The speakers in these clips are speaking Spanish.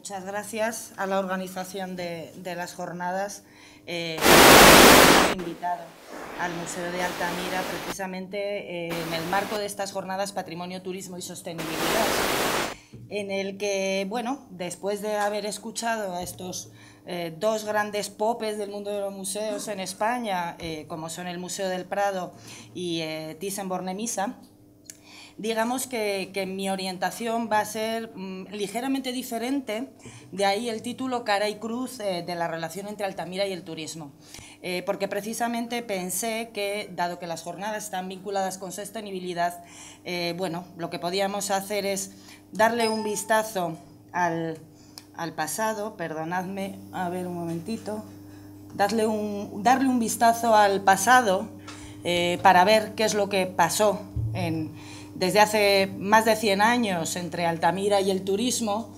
Muchas gracias a la organización de, las jornadas. Eh, invitado al Museo de Altamira precisamente eh, en el marco de estas jornadas Patrimonio, Turismo y Sostenibilidad, en el que, bueno, después de haber escuchado a estos eh, dos grandes popes del mundo de los museos en España, eh, como son el Museo del Prado y Thyssen-Bornemisza, digamos que, mi orientación va a ser mm, ligeramente diferente, de ahí el título Cara y Cruz eh, de la relación entre Altamira y el turismo. Eh, porque precisamente pensé que, dado que las jornadas están vinculadas con sostenibilidad, eh, bueno, lo que podíamos hacer es darle un vistazo al, al pasado, perdonadme, a ver un momentito, darle un, darle un vistazo al pasado para ver qué es lo que pasó en desde hace más de 100 años entre Altamira y el turismo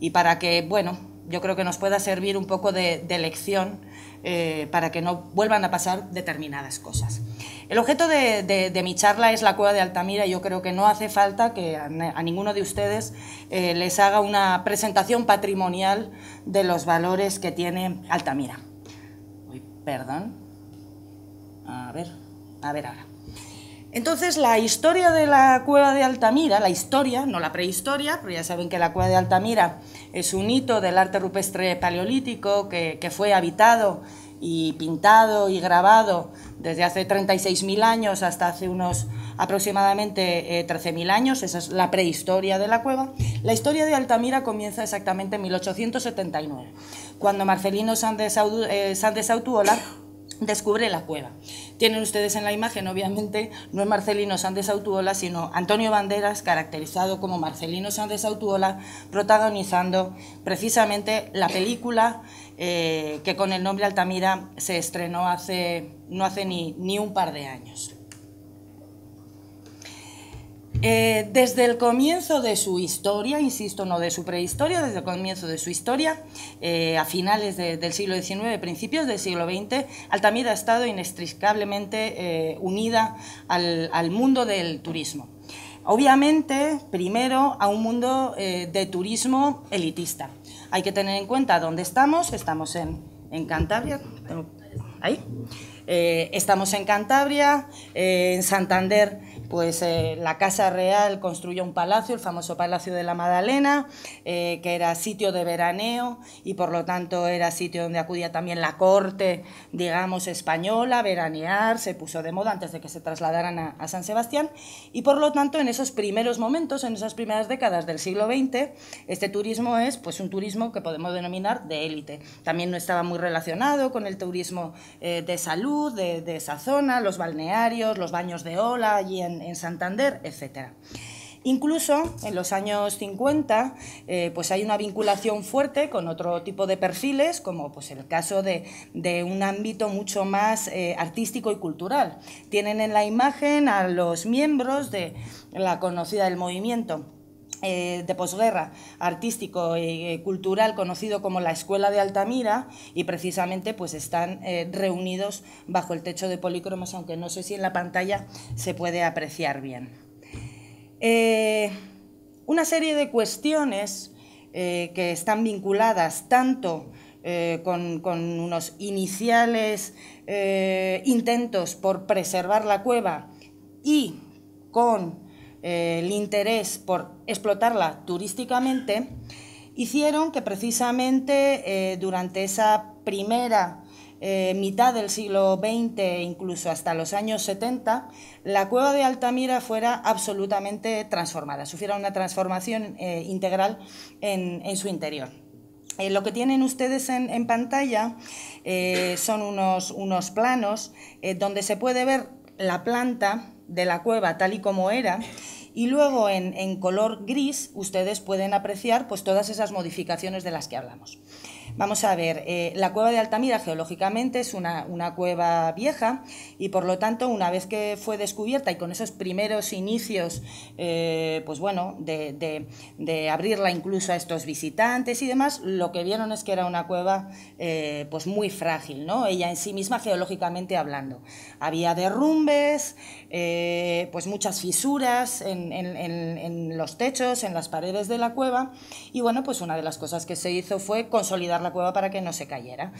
y para que, bueno, yo creo que nos pueda servir un poco de, lección eh, para que no vuelvan a pasar determinadas cosas. El objeto de, mi charla es la cueva de Altamira. y Yo creo que no hace falta que a, ninguno de ustedes eh, les haga una presentación patrimonial de los valores que tiene Altamira. perdón. A ver, a ver ahora. Entonces, la historia de la cueva de Altamira, la historia, no la prehistoria, pero ya saben que la cueva de Altamira es un hito del arte rupestre paleolítico que, fue habitado y pintado y grabado desde hace 36.000 años hasta hace unos aproximadamente 13.000 eh, años, esa es la prehistoria de la cueva. La historia de Altamira comienza exactamente en 1879, cuando Marcelino eh, Sánchez Autuola descubre la cueva. Tienen ustedes en la imagen, obviamente, no es Marcelino Sández Autuola, sino Antonio Banderas, caracterizado como Marcelino Sández Autuola, protagonizando precisamente la película eh, que con el nombre Altamira se estrenó hace, no hace ni un par de años. Eh, desde el comienzo de su historia, insisto, no de su prehistoria, desde el comienzo de su historia, eh, a finales del siglo XIX, principios del siglo XX, Altamira ha estado inextricablemente eh, unida al, mundo del turismo. Obviamente, primero, a un mundo de turismo elitista. Hay que tener en cuenta dónde estamos. Estamos en, Cantabria. estamos en Cantabria, en Santander pues eh, la Casa Real construyó un palacio, el famoso Palacio de la Madalena, eh, que era sitio de veraneo y por lo tanto era sitio donde acudía también la corte, digamos, española, veranear, se puso de moda antes de que se trasladaran a, San Sebastián y por lo tanto en esos primeros momentos, en esas primeras décadas del siglo XX, este turismo es pues un turismo que podemos denominar de élite. También no estaba muy relacionado con el turismo eh, de salud de, de esa zona, los balnearios, los baños de ola allí en en, Santander, etcétera. Incluso en los años 50 eh, pues hay una vinculación fuerte con otro tipo de perfiles, como pues el caso de, un ámbito mucho más eh, artístico y cultural. Tienen en la imagen a los miembros de la conocida del movimiento eh, de posguerra artístico y eh, cultural conocido como la Escuela de Altamira y precisamente pues están eh, reunidos bajo el techo de polícromos, aunque no sé si en la pantalla se puede apreciar bien. una serie de cuestiones que están vinculadas tanto con, unos iniciales intentos por preservar la cueva y con eh, el interés por explotarla turísticamente, hicieron que precisamente eh, durante esa primera eh, mitad del siglo XX, e incluso hasta los años 70, la cueva de Altamira fuera absolutamente transformada, sufriera una transformación integral en, su interior. lo que tienen ustedes en, pantalla son unos planos donde se puede ver la planta de la cueva tal y como era y luego en, en color gris ustedes pueden apreciar pues, todas esas modificaciones de las que hablamos. Vamos a ver, eh, la cueva de Altamira geológicamente es una, cueva vieja y por lo tanto una vez que fue descubierta y con esos primeros inicios, eh, pues bueno, de, abrirla incluso a estos visitantes y demás, lo que vieron es que era una cueva eh, pues muy frágil, ¿no? Ella en sí misma geológicamente hablando. Había derrumbes, pues muchas fisuras en, los techos, en las paredes de la cueva y bueno, pues una de las cosas que se hizo fue consolidar la cueva para que no se cayera.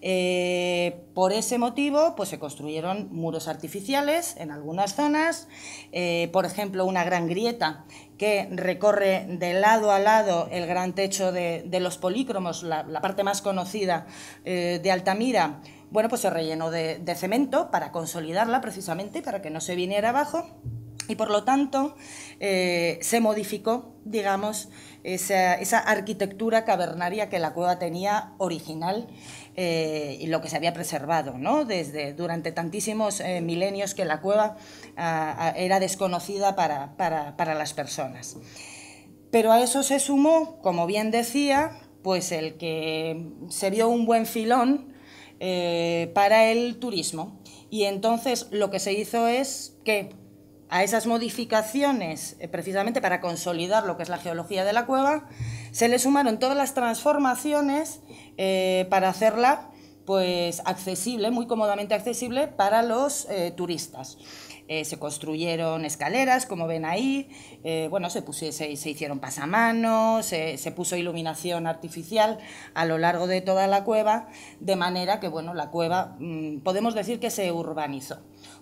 Eh, por ese motivo, pues se construyeron muros artificiales en algunas zonas, eh, por ejemplo, una gran grieta que recorre de lado a lado el gran techo de, los polícromos, la, parte más conocida eh, de Altamira, bueno, pues se rellenó de cemento para consolidarla precisamente, para que no se viniera abajo. Y por lo tanto eh, se modificó, digamos, esa, arquitectura cavernaria que la cueva tenía original eh, y lo que se había preservado, ¿no? Desde durante tantísimos eh, milenios que la cueva ah, ah, era desconocida para, las personas. Pero a eso se sumó, como bien decía, pues el que se vio un buen filón para el turismo. Y entonces lo que se hizo es que a esas modificaciones, eh, precisamente para consolidar lo que es la geología de la cueva, se le sumaron todas las transformaciones eh, para hacerla pues accesible, muy cómodamente accesible para los eh, turistas. se construyeron escaleras, como ven ahí, bueno, se, se, se, hicieron pasamanos, se, puso iluminación artificial a lo largo de toda la cueva, de manera que, bueno, la cueva mm, podemos decir que se urbanizó.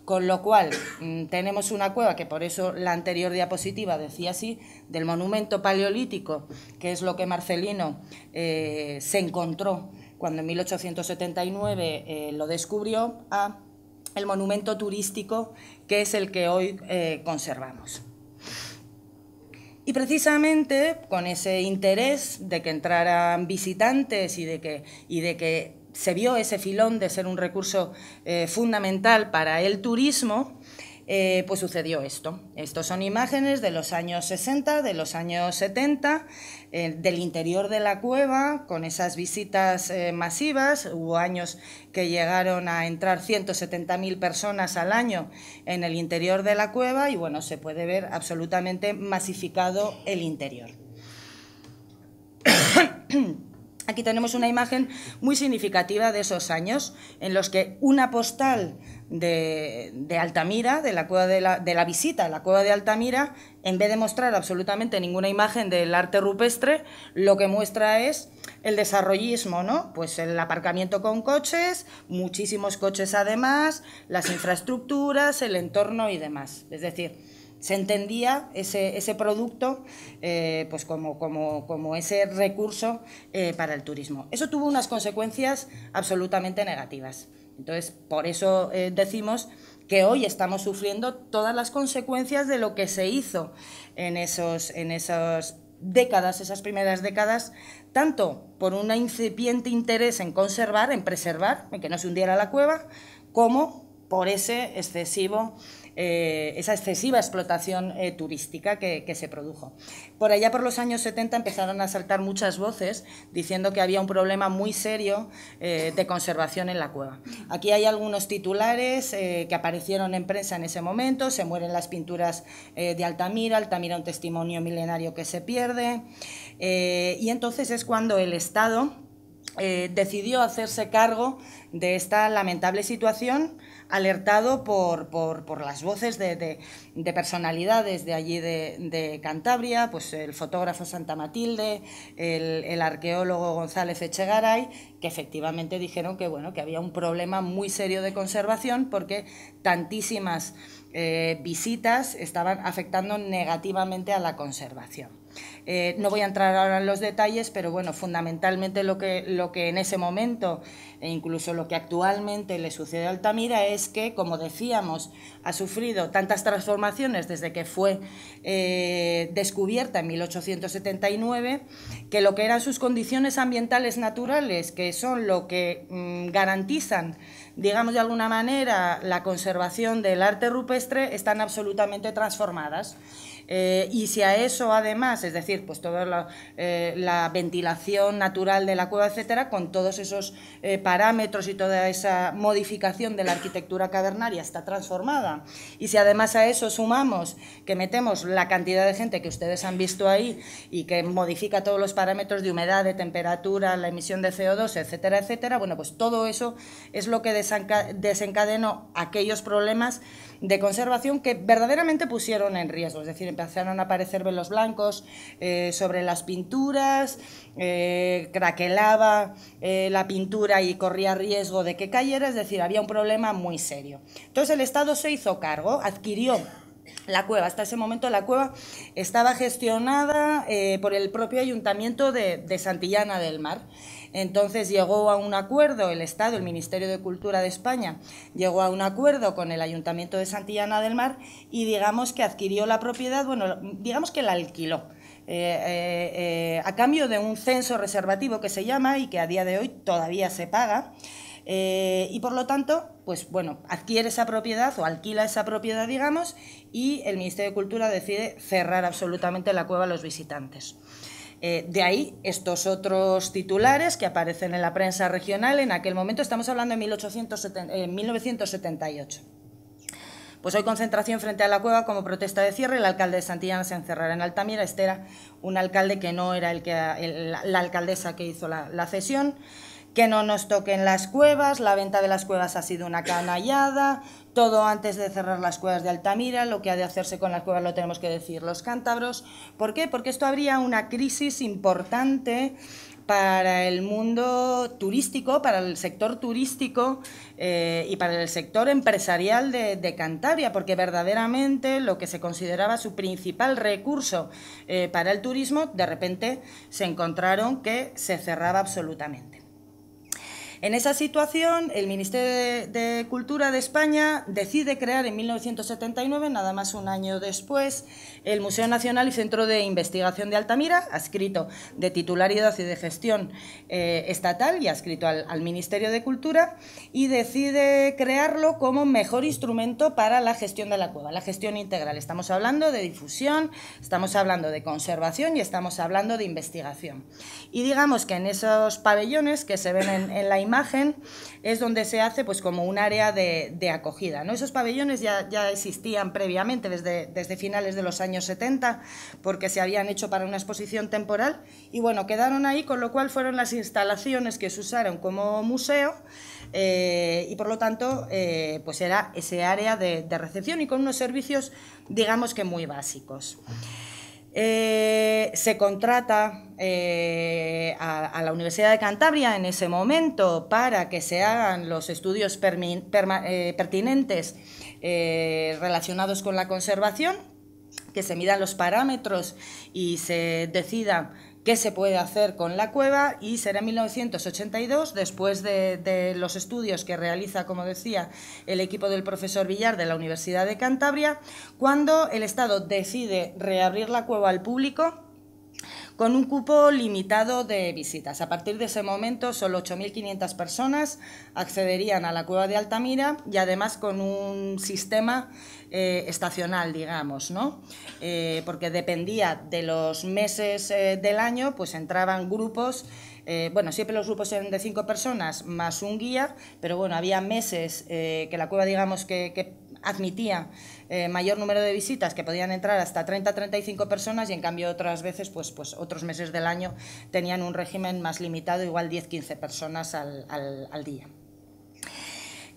Con lo cual, mm, tenemos una cueva, que por eso la anterior diapositiva decía así, del monumento paleolítico, que es lo que Marcelino eh, se encontró cuando en 1879 eh, lo descubrió, a el monumento turístico que es el que hoy eh, conservamos. Y precisamente con ese interés de que entraran visitantes y de que, y de que se vio ese filón de ser un recurso eh, fundamental para el turismo, eh, pues sucedió esto. Estos son imágenes de los años 60, de los años 70, eh, del interior de la cueva, con esas visitas masivas. Hubo años que llegaron a entrar 170.000 personas al año en el interior de la cueva y bueno, se puede ver absolutamente masificado el interior. Aquí tenemos una imagen muy significativa de esos años, en los que una postal de, Altamira, de la, cueva de, la, visita a la cueva de Altamira, en vez de mostrar absolutamente ninguna imagen del arte rupestre, lo que muestra es el desarrollismo, ¿no? Pues el aparcamiento con coches, muchísimos coches además, las infraestructuras, el entorno y demás. Es decir, se entendía ese, producto eh, pues como, como, ese recurso eh, para el turismo. Eso tuvo unas consecuencias absolutamente negativas. Entonces, por eso eh, decimos que hoy estamos sufriendo todas las consecuencias de lo que se hizo en, en esas décadas, esas primeras décadas, tanto por un incipiente interés en conservar, en preservar, en que no se hundiera la cueva, como por ese excesivo eh, esa excesiva explotación eh, turística que, se produjo. Por allá por los años 70 empezaron a saltar muchas voces diciendo que había un problema muy serio eh, de conservación en la cueva. Aquí hay algunos titulares que aparecieron en prensa en ese momento, se mueren las pinturas de Altamira, Altamira un testimonio milenario que se pierde, y entonces es cuando el Estado eh, decidió hacerse cargo de esta lamentable situación, alertado por, las voces de, personalidades de allí de, Cantabria, pues el fotógrafo Santa Matilde, el, arqueólogo González Echegaray, que efectivamente dijeron que, bueno, que había un problema muy serio de conservación porque tantísimas eh, visitas estaban afectando negativamente a la conservación. Eh, no voy a entrar ahora en los detalles, pero bueno, fundamentalmente lo que, lo que en ese momento e incluso lo que actualmente le sucede a Altamira es que, como decíamos, ha sufrido tantas transformaciones desde que fue eh, descubierta en 1879, que lo que eran sus condiciones ambientales naturales, que son lo que mm, garantizan, digamos de alguna manera, la conservación del arte rupestre, están absolutamente transformadas. Eh, y si a eso además, es decir, pues toda la, eh, ventilación natural de la cueva, etcétera, con todos esos eh, parámetros y toda esa modificación de la arquitectura cavernaria está transformada, y si además a eso sumamos que metemos la cantidad de gente que ustedes han visto ahí y que modifica todos los parámetros de humedad, de temperatura, la emisión de CO2, etcétera, etcétera, bueno, pues todo eso es lo que desencadenó aquellos problemas de conservación que verdaderamente pusieron en riesgo, es decir, empezaron a aparecer velos blancos eh, sobre las pinturas, eh, craquelaba eh, la pintura y corría riesgo de que cayera, es decir, había un problema muy serio. Entonces el Estado se hizo cargo, adquirió la cueva, hasta ese momento la cueva estaba gestionada eh, por el propio ayuntamiento de, Santillana del Mar. Entonces llegó a un acuerdo el Estado, el Ministerio de Cultura de España, llegó a un acuerdo con el ayuntamiento de Santillana del Mar y digamos que adquirió la propiedad, bueno, digamos que la alquiló. Eh, eh, a cambio de un censo reservativo que se llama y que a día de hoy todavía se paga. Eh, y por lo tanto, pues bueno, adquiere esa propiedad o alquila esa propiedad, digamos, y el Ministerio de Cultura decide cerrar absolutamente la cueva a los visitantes. Eh, de ahí estos otros titulares que aparecen en la prensa regional en aquel momento, estamos hablando de 1870, 1978. Eh, pues hoy concentración frente a la cueva como protesta de cierre. El alcalde de Santillana se encerrará en Altamira. Este era un alcalde que no era el que, la, alcaldesa que hizo la, la cesión que no nos toquen las cuevas, la venta de las cuevas ha sido una canallada, todo antes de cerrar las cuevas de Altamira, lo que ha de hacerse con las cuevas lo tenemos que decir los cántabros. ¿Por qué? Porque esto habría una crisis importante para el mundo turístico, para el sector turístico eh, y para el sector empresarial de, Cantabria, porque verdaderamente lo que se consideraba su principal recurso eh, para el turismo, de repente se encontraron que se cerraba absolutamente. En esa situación, el Ministerio de, Cultura de España decide crear en 1979, nada más un año después, el Museo Nacional y Centro de Investigación de Altamira, escrito de titularidad y de gestión eh, estatal y adscrito al, al Ministerio de Cultura, y decide crearlo como mejor instrumento para la gestión de la cueva, la gestión integral. Estamos hablando de difusión, estamos hablando de conservación y estamos hablando de investigación. Y digamos que en esos pabellones que se ven en, en la imagen, es donde se hace pues como un área de, acogida. ¿no? Esos pabellones ya, existían previamente, desde, desde, finales de los años 70, porque se habían hecho para una exposición temporal y bueno, quedaron ahí, con lo cual fueron las instalaciones que se usaron como museo eh, y por lo tanto eh, pues era ese área de recepción y con unos servicios digamos que muy básicos. Eh, se contrata eh, a, la Universidad de Cantabria en ese momento para que se hagan los estudios eh, pertinentes relacionados con la conservación, que se midan los parámetros y se decida qué se puede hacer con la cueva y será en 1982, después de, de, los estudios que realiza, como decía, el equipo del profesor Villar de la Universidad de Cantabria, cuando el Estado decide reabrir la cueva al público con un cupo limitado de visitas. A partir de ese momento, solo 8.500 personas accederían a la cueva de Altamira y además con un sistema eh, estacional, digamos, ¿no? Eh, porque dependía de los meses eh, del año, pues entraban grupos bueno, siempre los grupos eran de cinco personas más un guía, pero bueno, había meses que la cueva, digamos, que admitía eh, mayor número de visitas, que podían entrar hasta 30-35 personas y en cambio otras veces, pues, pues otros meses del año, tenían un régimen más limitado, igual 10-15 personas al, día.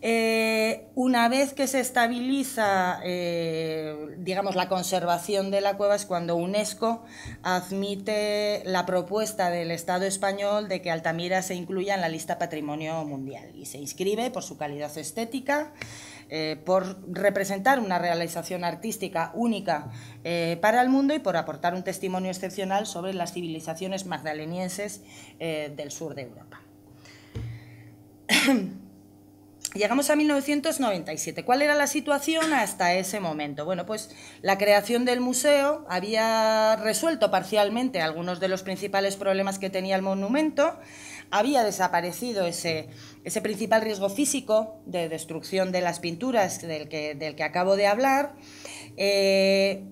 Eh, una vez que se estabiliza, eh, digamos, la conservación de la cueva es cuando UNESCO admite la propuesta del Estado español de que Altamira se incluya en la lista Patrimonio Mundial y se inscribe por su calidad estética, eh, por representar una realización artística única eh, para el mundo y por aportar un testimonio excepcional sobre las civilizaciones magdalenienses eh, del sur de Europa. Llegamos a 1997. ¿Cuál era la situación hasta ese momento? Bueno, pues la creación del museo había resuelto parcialmente algunos de los principales problemas que tenía el monumento había desaparecido ese, principal riesgo físico de destrucción de las pinturas del que, acabo de hablar. Eh,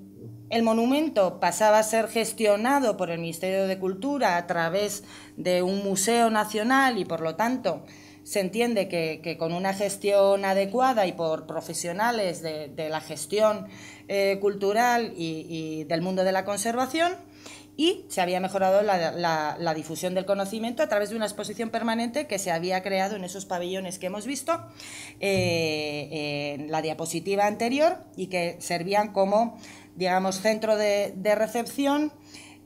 el monumento pasaba a ser gestionado por el Ministerio de Cultura a través de un museo nacional y por lo tanto se entiende que, con una gestión adecuada y por profesionales de, la gestión eh, cultural y, del mundo de la conservación, y se había mejorado la, difusión del conocimiento a través de una exposición permanente que se había creado en esos pabellones que hemos visto eh, en la diapositiva anterior y que servían como, digamos, centro de, de recepción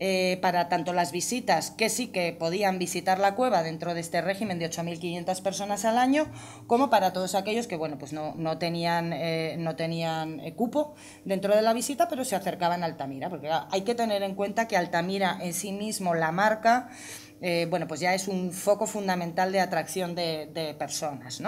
eh, para tanto las visitas, que sí que podían visitar la cueva dentro de este régimen de 8.500 personas al año, como para todos aquellos que pues no, tenían, eh, eh, cupo dentro de la visita, pero se acercaban a Altamira, porque ah, hay que tener en cuenta que Altamira en sí mismo, la marca, bueno, pues ya es un foco fundamental de atracción de, personas,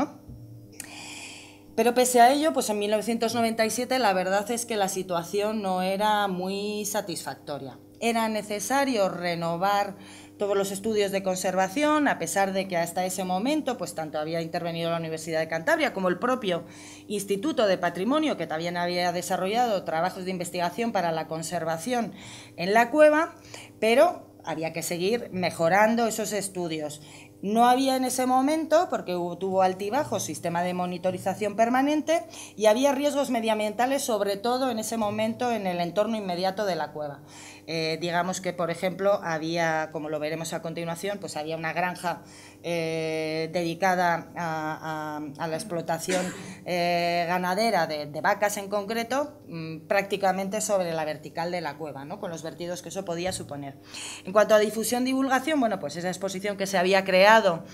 Pero pese a ello, pues en 1997 la verdad es que la situación no era muy satisfactoria. Era necesario renovar todos los estudios de conservación, a pesar de que hasta ese momento, pues tanto había intervenido la Universidad de Cantabria como el propio Instituto de Patrimonio, que también había desarrollado trabajos de investigación para la conservación en la cueva, pero había que seguir mejorando esos estudios. No había en ese momento, porque tuvo altibajo sistema de monitorización permanente y había riesgos medioambientales, sobre todo en ese momento en el entorno inmediato de la cueva. Eh, digamos que, por ejemplo, había, como lo veremos a continuación, pues había una granja eh, dedicada a, la explotación eh, ganadera de, vacas en concreto, mm, prácticamente sobre la vertical de la cueva, con los vertidos que eso podía suponer. En cuanto a difusión divulgación, bueno, pues esa exposición que se había creado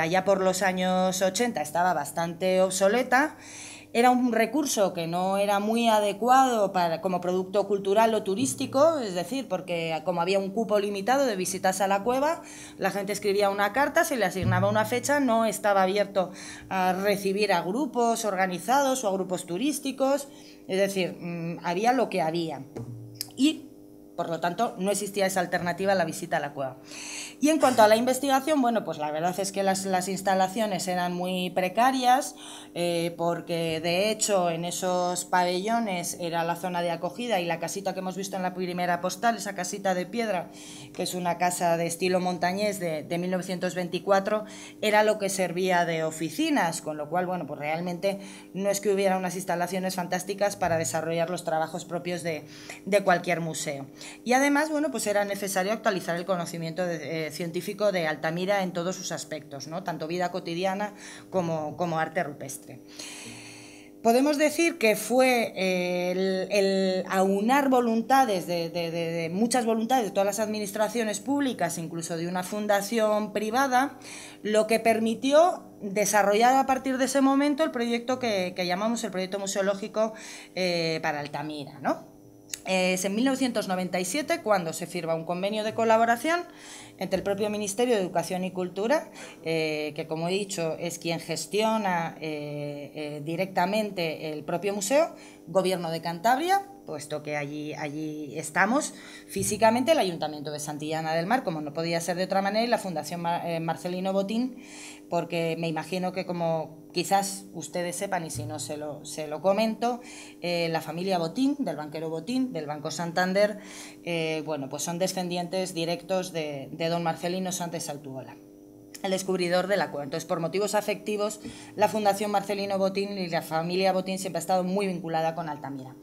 allá por los años 80 estaba bastante obsoleta era un recurso que no era muy adecuado para, como producto cultural o turístico, es decir, porque como había un cupo limitado de visitas a la cueva, la gente escribía una carta, se le asignaba una fecha, no estaba abierto a recibir a grupos organizados o a grupos turísticos, es decir, mm, había lo que había. Y por lo tanto, no existía esa alternativa a la visita a la cueva. Y en cuanto a la investigación, bueno, pues la verdad es que las, instalaciones eran muy precarias, eh, porque de hecho en esos pabellones era la zona de acogida y la casita que hemos visto en la primera postal, esa casita de piedra, que es una casa de estilo montañés de, 1924, era lo que servía de oficinas, con lo cual, pues realmente no es que hubiera unas instalaciones fantásticas para desarrollar los trabajos propios de cualquier museo. Y además, bueno, pues era necesario actualizar el conocimiento eh, científico de Altamira en todos sus aspectos, tanto vida cotidiana como, arte rupestre. Podemos decir que fue eh, el, aunar voluntades de, muchas voluntades de todas las administraciones públicas, incluso de una fundación privada, lo que permitió desarrollar a partir de ese momento el proyecto que, llamamos el proyecto museológico eh, para Altamira, eh, es en 1997 cuando se firma un convenio de colaboración entre el propio Ministerio de Educación y Cultura, eh, que como he dicho es quien gestiona eh, directamente el propio museo, Gobierno de Cantabria, puesto que allí, allí estamos físicamente, el Ayuntamiento de Santillana del Mar, como no podía ser de otra manera, y la Fundación Marcelino Botín, porque me imagino que como quizás ustedes sepan y si no se lo, comento, eh, la familia Botín, del banquero Botín, del Banco Santander, eh, bueno, pues son descendientes directos de, don Marcelino Sánchez Altuola el descubridor de la Entonces, por motivos afectivos, la Fundación Marcelino Botín y la familia Botín siempre ha estado muy vinculada con Altamira.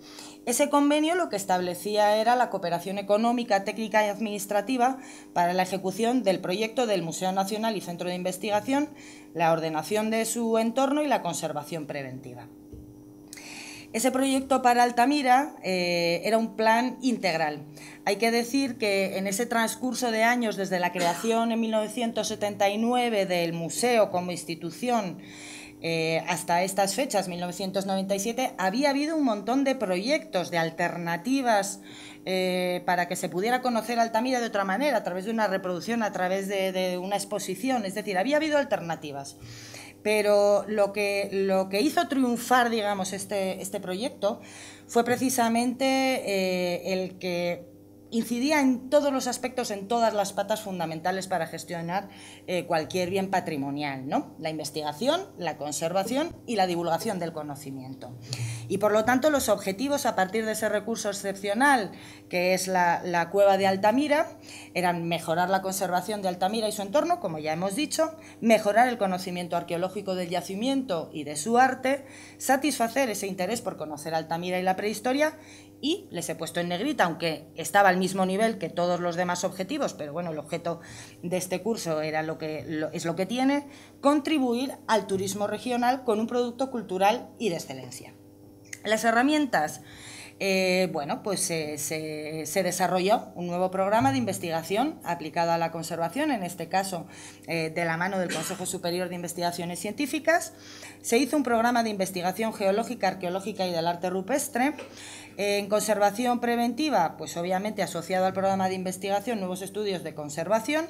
Ese convenio lo que establecía era la cooperación económica, técnica y administrativa para la ejecución del proyecto del Museo Nacional y Centro de Investigación, la ordenación de su entorno y la conservación preventiva. Ese proyecto para Altamira eh, era un plan integral. Hay que decir que en ese transcurso de años, desde la creación en 1979 del museo como institución, eh, hasta estas fechas, 1997, había habido un montón de proyectos, de alternativas eh, para que se pudiera conocer Altamira de otra manera, a través de una reproducción, a través de, una exposición, es decir, había habido alternativas. Pero lo que, lo que hizo triunfar, digamos, este, este proyecto fue precisamente eh, el que incidía en todos los aspectos, en todas las patas fundamentales para gestionar eh, cualquier bien patrimonial, ¿no? La investigación, la conservación y la divulgación del conocimiento. Y por lo tanto, los objetivos a partir de ese recurso excepcional, que es la cueva de Altamira, eran mejorar la conservación de Altamira y su entorno, como ya hemos dicho, mejorar el conocimiento arqueológico del yacimiento y de su arte, satisfacer ese interés por conocer Altamira y la prehistoria y les he puesto en negrita, aunque estaba al mismo nivel que todos los demás objetivos, pero bueno, el objeto de este curso era lo que, es lo que tiene, contribuir al turismo regional con un producto cultural y de excelencia. Las herramientas, eh, bueno, pues eh, se, desarrolló un nuevo programa de investigación aplicado a la conservación, en este caso eh, de la mano del Consejo Superior de Investigaciones Científicas. Se hizo un programa de investigación geológica, arqueológica y del arte rupestre. En conservación preventiva, pues obviamente asociado al programa de investigación, nuevos estudios de conservación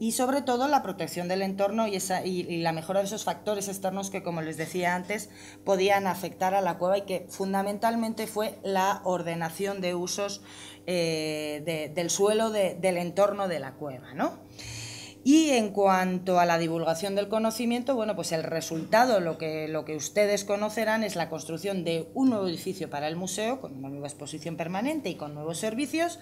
y sobre todo la protección del entorno y, la mejora de esos factores externos que, como les decía antes, podían afectar a la cueva y que fundamentalmente fue la ordenación de usos eh, del suelo del entorno de la cueva. Y en cuanto a la divulgación del conocimiento, bueno, pues el resultado, lo que, lo que ustedes conocerán, es la construcción de un nuevo edificio para el museo, con una nueva exposición permanente y con nuevos servicios,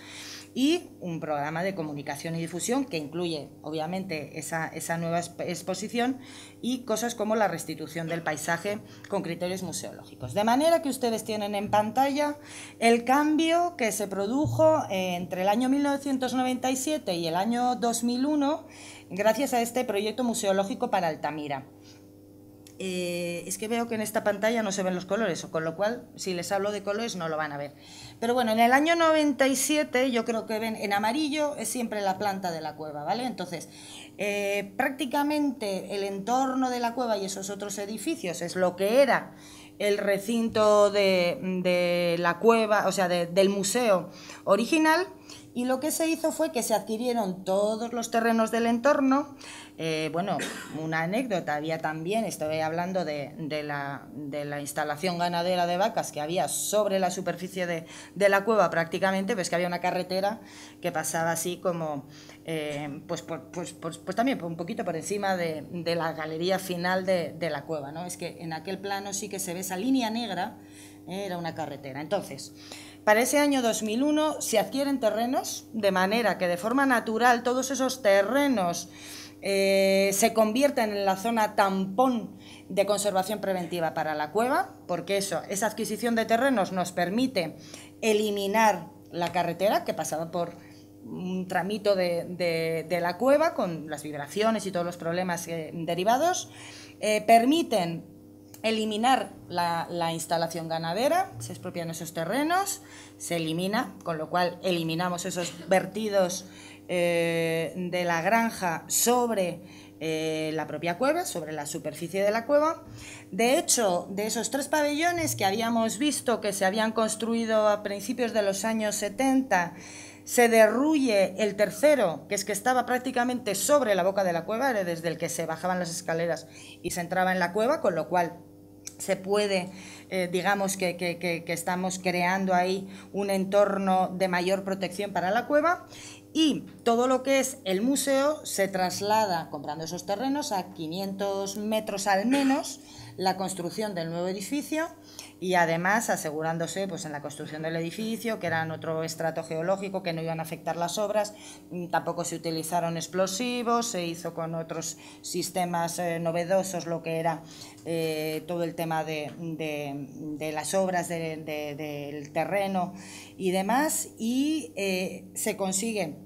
y un programa de comunicación y difusión que incluye, obviamente, esa, esa nueva exposición y cosas como la restitución del paisaje con criterios museológicos. De manera que ustedes tienen en pantalla el cambio que se produjo entre el año 1997 y el año 2001 gracias a este proyecto museológico para Altamira. Eh, es que veo que en esta pantalla no se ven los colores, o con lo cual, si les hablo de colores, no lo van a ver. Pero bueno, en el año 97, yo creo que ven en amarillo, es siempre la planta de la cueva, ¿vale? Entonces, eh, prácticamente el entorno de la cueva y esos otros edificios es lo que era el recinto de, la cueva, o sea, del museo original, y lo que se hizo fue que se adquirieron todos los terrenos del entorno. Eh, bueno, una anécdota había también, estoy hablando de, la, instalación ganadera de vacas que había sobre la superficie de, la cueva prácticamente, pues que había una carretera que pasaba así como, eh, pues, pues, pues, también un poquito por encima de, la galería final de, la cueva. ¿no? Es que en aquel plano sí que se ve esa línea negra, eh, era una carretera. Entonces, para ese año 2001 se adquieren terrenos, de manera que de forma natural todos esos terrenos eh, se convierten en la zona tampón de conservación preventiva para la cueva, porque eso, esa adquisición de terrenos nos permite eliminar la carretera que pasaba por un tramito de, la cueva con las vibraciones y todos los problemas eh, derivados, eh, permiten eliminar la, instalación ganadera, se expropian esos terrenos, se elimina, con lo cual eliminamos esos vertidos eh, de la granja sobre eh, la propia cueva, sobre la superficie de la cueva. De hecho, de esos tres pabellones que habíamos visto que se habían construido a principios de los años 70, se derruye el tercero, que es que estaba prácticamente sobre la boca de la cueva, desde el que se bajaban las escaleras y se entraba en la cueva, con lo cual se puede, eh, digamos que, estamos creando ahí un entorno de mayor protección para la cueva y todo lo que es el museo se traslada, comprando esos terrenos, a 500 metros al menos la construcción del nuevo edificio y además asegurándose pues, en la construcción del edificio que eran otro estrato geológico, que no iban a afectar las obras, mm, tampoco se utilizaron explosivos, se hizo con otros sistemas eh, novedosos lo que era eh, todo el tema de, las obras del terreno y demás, y eh, se consigue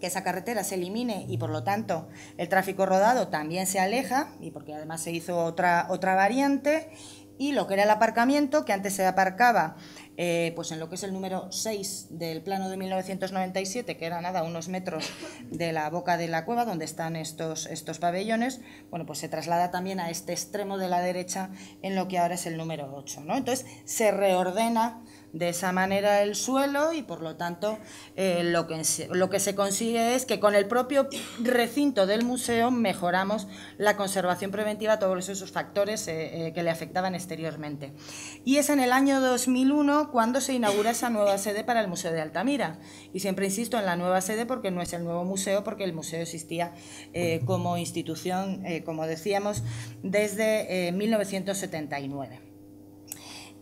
que esa carretera se elimine y por lo tanto el tráfico rodado también se aleja y porque además se hizo otra, otra variante y lo que era el aparcamiento, que antes se aparcaba eh, pues en lo que es el número 6 del plano de 1997, que era nada, unos metros de la boca de la cueva donde están estos, estos pabellones, bueno, pues se traslada también a este extremo de la derecha en lo que ahora es el número 8. ¿no? Entonces se reordena de esa manera el suelo y por lo tanto eh, lo, que, lo que se consigue es que con el propio recinto del museo mejoramos la conservación preventiva, todos esos factores eh, eh, que le afectaban exteriormente. Y es en el año 2001 cuando se inaugura esa nueva sede para el Museo de Altamira. Y siempre insisto en la nueva sede porque no es el nuevo museo, porque el museo existía como institución, como decíamos, desde 1979.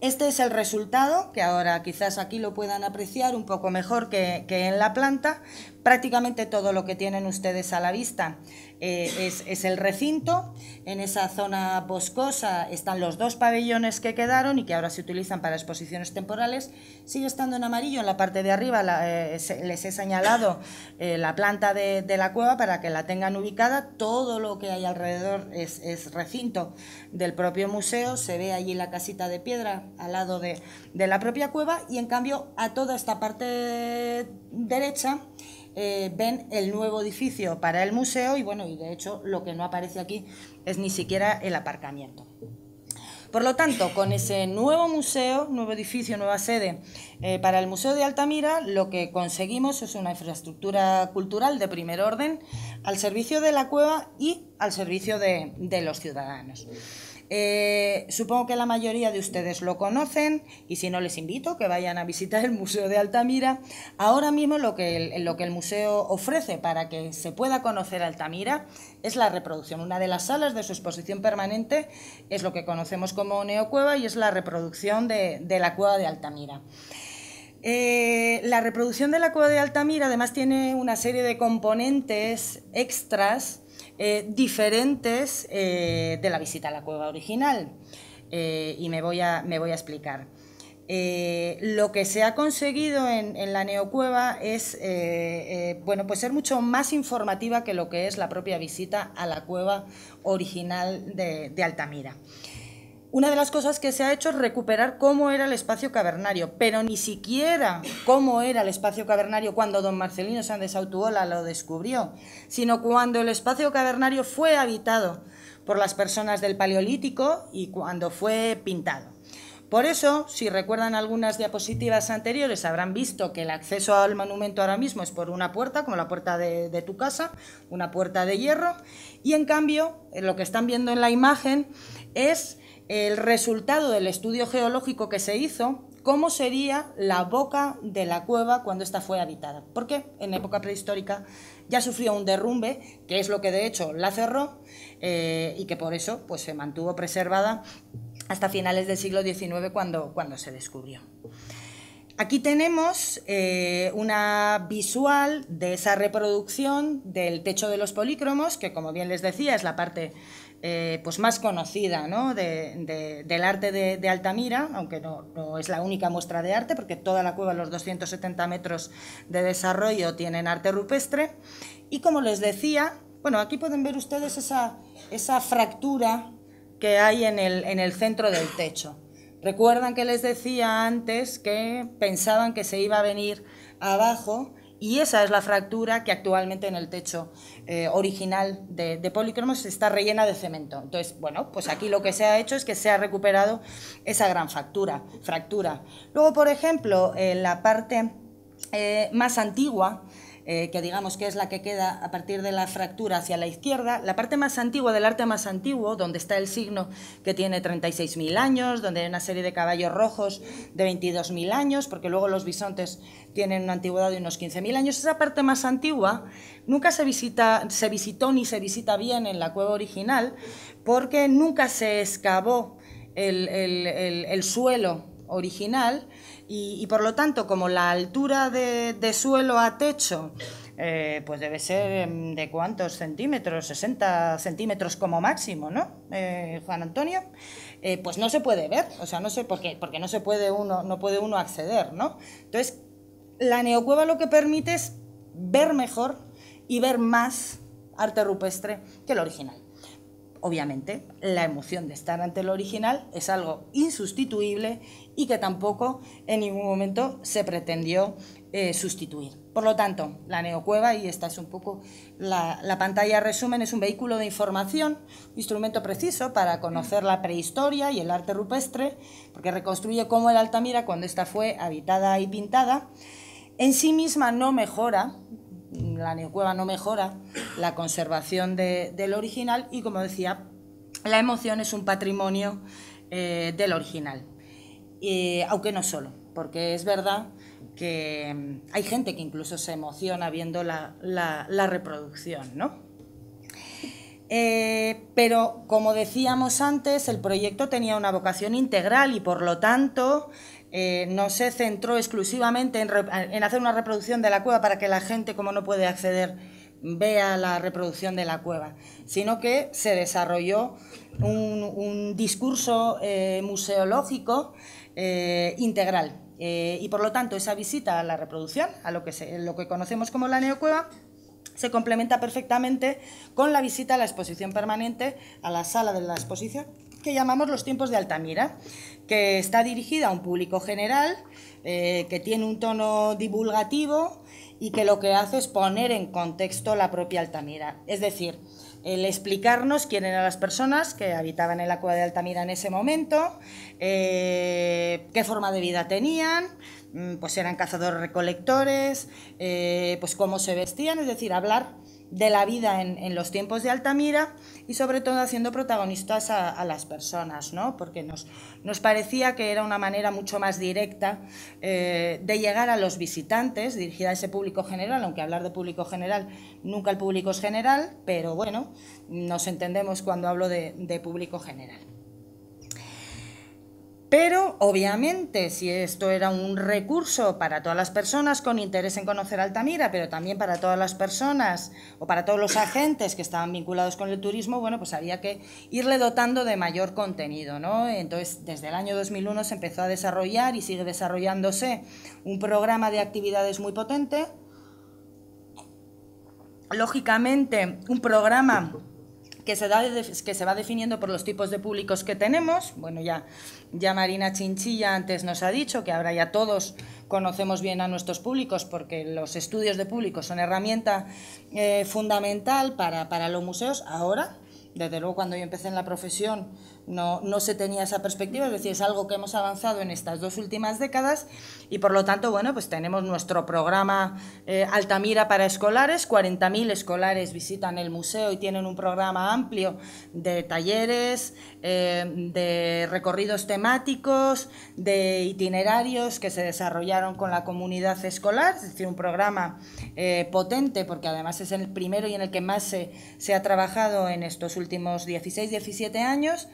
Este es el resultado, que ahora quizás aquí lo puedan apreciar un poco mejor que, en la planta, prácticamente todo lo que tienen ustedes a la vista eh, es, el recinto. En esa zona boscosa están los dos pabellones que quedaron y que ahora se utilizan para exposiciones temporales. Sigue estando en amarillo en la parte de arriba. Eh, les he señalado eh, la planta de, la cueva para que la tengan ubicada. Todo lo que hay alrededor es, recinto del propio museo. Se ve allí la casita de piedra al lado de la propia cueva y en cambio a toda esta parte derecha eh, ven el nuevo edificio para el museo y bueno, y de hecho lo que no aparece aquí es ni siquiera el aparcamiento. Por lo tanto, con ese nuevo museo, nuevo edificio, nueva sede eh, para el Museo de Altamira, lo que conseguimos es una infraestructura cultural de primer orden al servicio de la cueva y al servicio de los ciudadanos. Eh, supongo que la mayoría de ustedes lo conocen y si no les invito que vayan a visitar el Museo de Altamira. Ahora mismo lo que el, lo que el museo ofrece para que se pueda conocer Altamira es la reproducción. Una de las salas de su exposición permanente es lo que conocemos como Neocueva y es la reproducción de, la cueva de Altamira. Eh, la reproducción de la cueva de Altamira además tiene una serie de componentes extras eh, diferentes eh, de la visita a la cueva original. Eh, y me voy a, explicar. lo que se ha conseguido en, la neocueva es bueno, pues ser mucho más informativa que lo que es la propia visita a la cueva original de, de Altamira una de las cosas que se ha hecho es recuperar cómo era el espacio cavernario, pero ni siquiera cómo era el espacio cavernario cuando don Marcelino Sánchez Autuola lo descubrió, sino cuando el espacio cavernario fue habitado por las personas del Paleolítico y cuando fue pintado. Por eso, si recuerdan algunas diapositivas anteriores, habrán visto que el acceso al monumento ahora mismo es por una puerta, como la puerta de, de, tu casa, una puerta de hierro, y en cambio, lo que están viendo en la imagen es el resultado del estudio geológico que se hizo, cómo sería la boca de la cueva cuando ésta fue habitada. Porque en época prehistórica ya sufrió un derrumbe, que es lo que de hecho la cerró eh, y que por eso pues, se mantuvo preservada hasta finales del siglo XIX cuando, cuando se descubrió. Aquí tenemos eh, una visual de esa reproducción del techo de los polícromos, que como bien les decía es la parte eh, pues más conocida ¿no? del arte de, Altamira, aunque no, es la única muestra de arte, porque toda la cueva, los 270 metros de desarrollo, tienen arte rupestre. Y como les decía, bueno, aquí pueden ver ustedes esa, fractura que hay en el, en el centro del techo. Recuerdan que les decía antes que pensaban que se iba a venir abajo y esa es la fractura que actualmente en el techo eh, original de, policromos está rellena de cemento. Entonces, bueno, pues aquí lo que se ha hecho es que se ha recuperado esa gran fractura. fractura. Luego, por ejemplo, en la parte eh, más antigua, eh, que digamos que es la que queda a partir de la fractura hacia la izquierda, la parte más antigua del arte más antiguo, donde está el signo que tiene 36.000 años, donde hay una serie de caballos rojos de 22.000 años, porque luego los bisontes tienen una antigüedad de unos 15.000 años, esa parte más antigua nunca se, visita, se visitó ni se visita bien en la cueva original, porque nunca se excavó el suelo original, y, por lo tanto, como la altura de, suelo a techo eh, pues debe ser em, de cuántos centímetros, 60 centímetros como máximo, ¿no? Eh, Juan Antonio, eh, pues no se puede ver, o sea, no sé por qué, porque no se puede uno, no puede uno acceder, ¿no? Entonces, la neocueva lo que permite es ver mejor y ver más arte rupestre que el original obviamente, la emoción de estar ante el original es algo insustituible y que tampoco en ningún momento se pretendió eh, sustituir. Por lo tanto, la neocueva, y esta es un poco la, pantalla resumen, es un vehículo de información, instrumento preciso para conocer la prehistoria y el arte rupestre, porque reconstruye cómo el Altamira cuando esta fue habitada y pintada. En sí misma no mejora la neocueva no mejora la conservación del original y, como decía, la emoción es un patrimonio eh, del original, aunque no solo, porque es verdad que mm, hay gente que incluso se emociona viendo la, reproducción, ¿no? Eh, pero como decíamos antes, el proyecto tenía una vocación integral y por lo tanto eh, no se centró exclusivamente en, hacer una reproducción de la cueva para que la gente, como no puede acceder, vea la reproducción de la cueva, sino que se desarrolló un, discurso eh, museológico eh, integral. y por lo tanto, esa visita a la reproducción, a lo que, lo que conocemos como la neocueva, se complementa perfectamente con la visita a la exposición permanente, a la sala de la exposición, que llamamos Los tiempos de Altamira, que está dirigida a un público general, eh, que tiene un tono divulgativo y que lo que hace es poner en contexto la propia Altamira. Es decir, el explicarnos quién eran las personas que habitaban en la cueva de Altamira en ese momento, eh, qué forma de vida tenían, mm, pues eran cazadores recolectores, eh, pues cómo se vestían, es decir, hablar de la vida en, los tiempos de Altamira y sobre todo haciendo protagonistas a, las personas, ¿no? porque nos, parecía que era una manera mucho más directa eh, de llegar a los visitantes, dirigida a ese público general, aunque hablar de público general nunca el público es general, pero bueno, nos entendemos cuando hablo de público general. Pero, obviamente, si esto era un recurso para todas las personas con interés en conocer Altamira, pero también para todas las personas o para todos los agentes que estaban vinculados con el turismo, bueno, pues había que irle dotando de mayor contenido, ¿no? Entonces, desde el año 2001 se empezó a desarrollar y sigue desarrollándose un programa de actividades muy potente. Lógicamente, un programa que se, da, que se va definiendo por los tipos de públicos que tenemos. Bueno, ya, ya Marina Chinchilla antes nos ha dicho que ahora ya todos conocemos bien a nuestros públicos porque los estudios de público son herramienta eh, fundamental para, para los museos ahora. Desde luego cuando yo empecé en la profesión no, se tenía esa perspectiva, es decir, es algo que hemos avanzado en estas dos últimas décadas y por lo tanto, bueno, pues tenemos nuestro programa eh, Altamira para escolares, 40.000 escolares visitan el museo y tienen un programa amplio de talleres, eh, de recorridos temáticos, de itinerarios que se desarrollaron con la comunidad escolar, es decir, un programa eh, potente porque además es el primero y en el que más se, se ha trabajado en estos últimos 16, 17 años.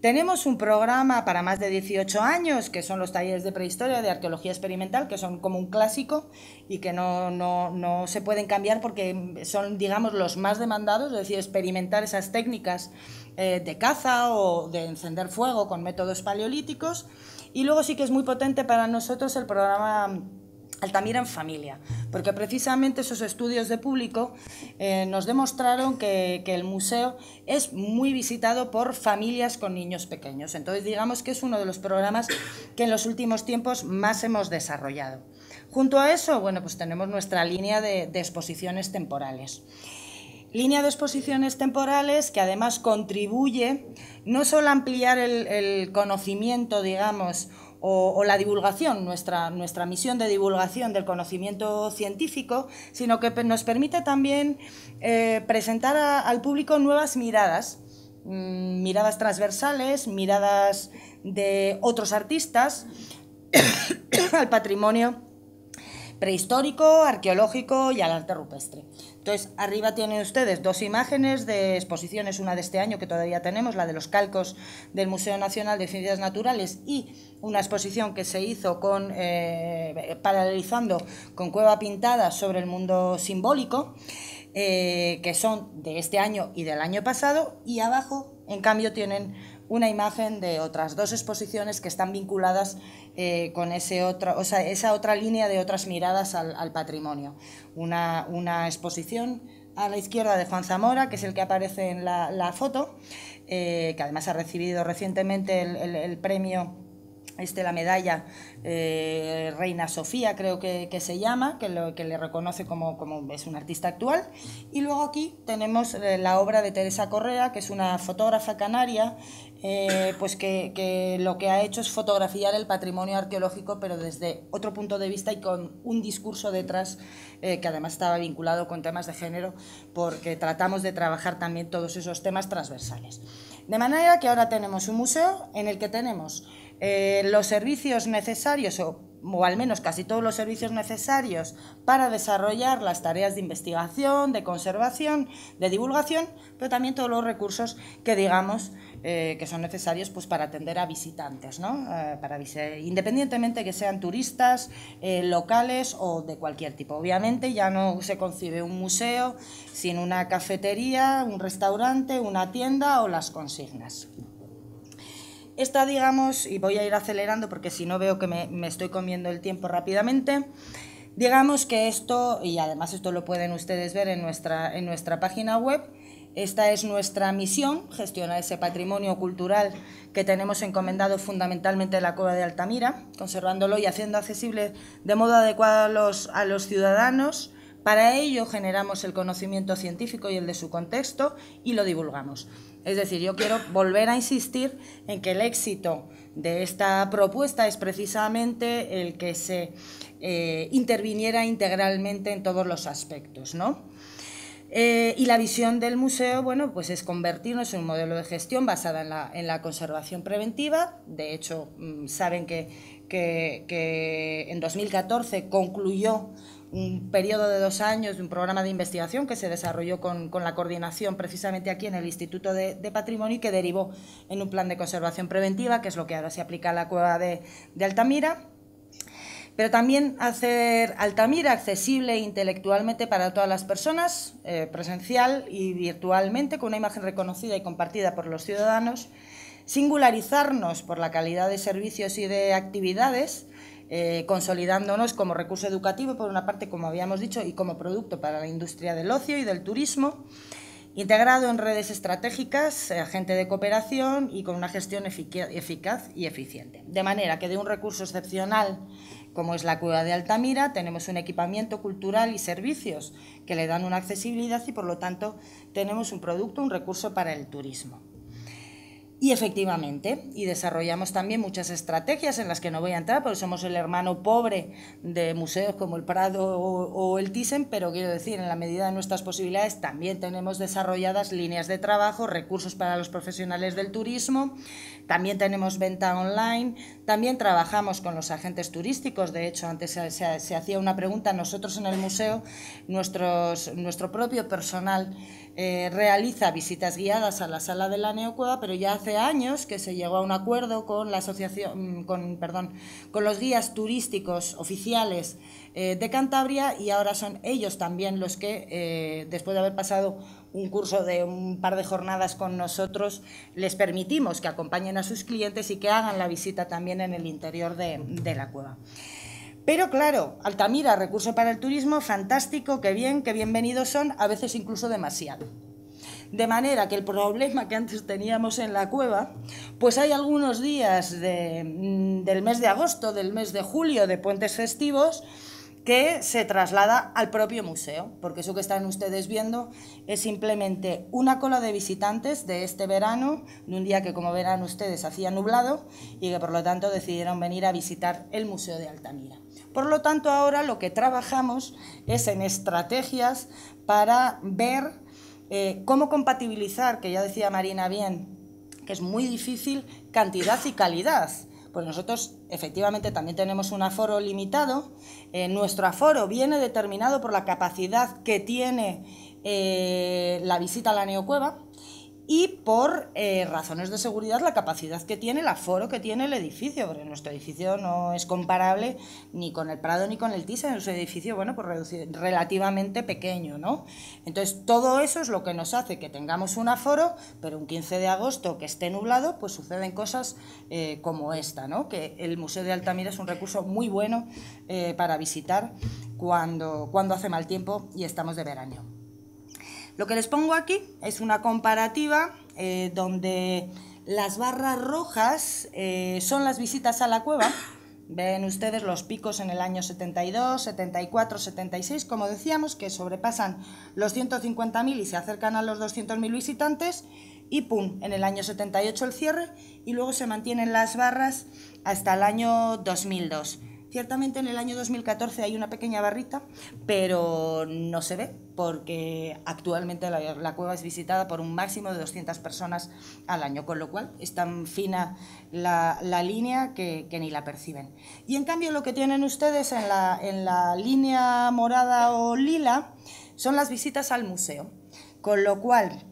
Tenemos un programa para más de 18 años, que son los talleres de prehistoria, de arqueología experimental, que son como un clásico y que no, se pueden cambiar porque son, digamos, los más demandados, es decir, experimentar esas técnicas eh, de caza o de encender fuego con métodos paleolíticos. Y luego sí que es muy potente para nosotros el programa Altamira en familia, porque precisamente esos estudios de público eh, nos demostraron que, el museo es muy visitado por familias con niños pequeños. Entonces digamos que es uno de los programas que en los últimos tiempos más hemos desarrollado. Junto a eso, bueno, pues tenemos nuestra línea de, exposiciones temporales. Línea de exposiciones temporales que además contribuye no solo a ampliar el, el conocimiento, digamos, o, la divulgación, nuestra, misión de divulgación del conocimiento científico, sino que nos permite también eh, presentar al público nuevas miradas, mm, miradas transversales, miradas de otros artistas al patrimonio prehistórico, arqueológico y al arte rupestre. Entonces, arriba tienen ustedes dos imágenes de exposiciones, una de este año que todavía tenemos, la de los calcos del Museo Nacional de Ciencias Naturales y una exposición que se hizo con, eh, paralelizando con Cueva Pintada sobre el mundo simbólico, eh, que son de este año y del año pasado, y abajo, en cambio, tienen una imagen de otras dos exposiciones que están vinculadas eh, con ese otro, o sea, esa otra línea de otras miradas al, patrimonio. Una, una, exposición a la izquierda de Juan Zamora, que es el que aparece en la, foto, eh, que además ha recibido recientemente el premio este, la medalla eh, Reina Sofía, creo que, se llama, que, lo, que le reconoce como, es un artista actual. Y luego aquí tenemos eh, la obra de Teresa Correa, que es una fotógrafa canaria, eh, pues que, lo que ha hecho es fotografiar el patrimonio arqueológico, pero desde otro punto de vista y con un discurso detrás que además estaba vinculado con temas de género, porque tratamos de trabajar también todos esos temas transversales. De manera que ahora tenemos un museo en el que tenemos eh, los servicios necesarios, o, al menos casi todos los servicios necesarios para desarrollar las tareas de investigación, de conservación, de divulgación, pero también todos los recursos que digamos eh, que son necesarios pues, para atender a visitantes, ¿no? Eh, para, independientemente que sean turistas, locales o de cualquier tipo. Obviamente ya no se concibe un museo sin una cafetería, un restaurante, una tienda o las consignas. Esta, digamos, y voy a ir acelerando porque si no veo que me, estoy comiendo el tiempo rápidamente. Digamos que esto, y además esto lo pueden ustedes ver en nuestra, página web, esta es nuestra misión, gestionar ese patrimonio cultural que tenemos encomendado fundamentalmente la Cueva de Altamira, conservándolo y haciendo accesible de modo adecuado a los ciudadanos. Para ello generamos el conocimiento científico y el de su contexto y lo divulgamos. Es decir, yo quiero volver a insistir en que el éxito de esta propuesta es precisamente el que se eh, interviniera integralmente en todos los aspectos, ¿no? Eh, y la visión del museo, bueno, pues es convertirnos en un modelo de gestión basada en la, conservación preventiva. De hecho, mm, saben que en 2014 concluyó un periodo de dos años de un programa de investigación que se desarrolló con, la coordinación precisamente aquí en el Instituto de, Patrimonio y que derivó en un plan de conservación preventiva, que es lo que ahora se aplica a la cueva de, Altamira pero también hacer Altamira accesible intelectualmente para todas las personas, eh, presencial y virtualmente, con una imagen reconocida y compartida por los ciudadanos, singularizarnos por la calidad de servicios y de actividades, eh, consolidándonos como recurso educativo, por una parte, como habíamos dicho, y como producto para la industria del ocio y del turismo, integrado en redes estratégicas, eh, agente de cooperación y con una gestión eficaz y eficiente. De manera que de un recurso excepcional como es la cueva de Altamira, tenemos un equipamiento cultural y servicios que le dan una accesibilidad y por lo tanto tenemos un producto, un recurso para el turismo. Y efectivamente, y desarrollamos también muchas estrategias en las que no voy a entrar, porque somos el hermano pobre de museos como el Prado o, el Thyssen, pero quiero decir, en la medida de nuestras posibilidades también tenemos desarrolladas líneas de trabajo, recursos para los profesionales del turismo, también tenemos venta online, también trabajamos con los agentes turísticos, de hecho, antes se, hacía una pregunta, nosotros en el museo, nuestros, nuestro propio personal, eh, realiza visitas guiadas a la sala de la Neocueva, pero ya hace años que se llegó a un acuerdo con la asociación, mm, con, perdón, con los guías turísticos oficiales eh, de Cantabria y ahora son ellos también los que, eh, después de haber pasado un curso de un par de jornadas con nosotros, les permitimos que acompañen a sus clientes y que hagan la visita también en el interior de la cueva. Pero claro, Altamira, recurso para el turismo, fantástico, qué bien, qué bienvenidos son, a veces incluso demasiado. De manera que el problema que antes teníamos en la cueva, pues hay algunos días mm, del mes de agosto, del mes de julio, de puentes festivos, que se traslada al propio museo, porque eso que están ustedes viendo es simplemente una cola de visitantes de este verano, de un día que como verán ustedes hacía nublado y que por lo tanto decidieron venir a visitar el Museo de Altamira. Por lo tanto, ahora lo que trabajamos es en estrategias para ver eh, cómo compatibilizar, que ya decía Marina bien, que es muy difícil, cantidad y calidad. Pues nosotros efectivamente también tenemos un aforo limitado. Eh, nuestro aforo viene determinado por la capacidad que tiene eh, la visita a la neocueva y por eh, razones de seguridad la capacidad que tiene, el aforo que tiene el edificio, porque nuestro edificio no es comparable ni con el Prado ni con el Tisa, es un edificio bueno, pues relativamente pequeño. ¿no? Entonces todo eso es lo que nos hace que tengamos un aforo, pero un 15 de agosto que esté nublado, pues suceden cosas eh, como esta, ¿no? que el Museo de Altamira es un recurso muy bueno eh, para visitar cuando, cuando hace mal tiempo y estamos de verano. Lo que les pongo aquí es una comparativa eh, donde las barras rojas eh, son las visitas a la cueva. Ven ustedes los picos en el año 72, 74, 76, como decíamos, que sobrepasan los 150.000 y se acercan a los 200.000 visitantes. Y pum, en el año 78 el cierre y luego se mantienen las barras hasta el año 2002. Ciertamente en el año 2014 hay una pequeña barrita, pero no se ve porque actualmente la, cueva es visitada por un máximo de 200 personas al año, con lo cual es tan fina la, línea que, ni la perciben. Y en cambio lo que tienen ustedes en la, en la línea morada o lila son las visitas al museo, con lo cual